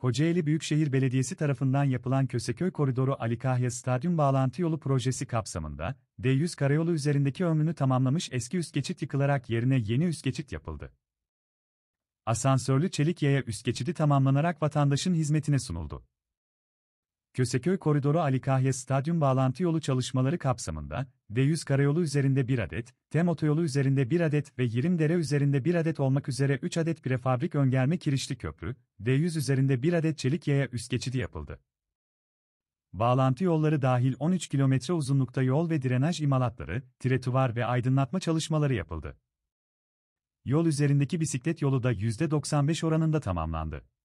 Kocaeli Büyükşehir Belediyesi tarafından yapılan Köseköy Koridoru Ali Kahya Stadyum Bağlantı Yolu projesi kapsamında, D100 karayolu üzerindeki ömrünü tamamlamış eski üst geçit yıkılarak yerine yeni üst geçit yapıldı. Asansörlü çelik yaya üst geçidi tamamlanarak vatandaşın hizmetine sunuldu. Köseköy Koridoru Ali Kahya Stadyum bağlantı yolu çalışmaları kapsamında, D100 karayolu üzerinde 1 adet, TEM otoyolu üzerinde 1 adet ve 20 Dere üzerinde 1 adet olmak üzere 3 adet prefabrik öngerme kirişli köprü, D100 üzerinde 1 adet çelik yaya üst geçidi yapıldı. Bağlantı yolları dahil 13 kilometre uzunlukta yol ve drenaj imalatları, tretuvar ve aydınlatma çalışmaları yapıldı. Yol üzerindeki bisiklet yolu da %95 oranında tamamlandı.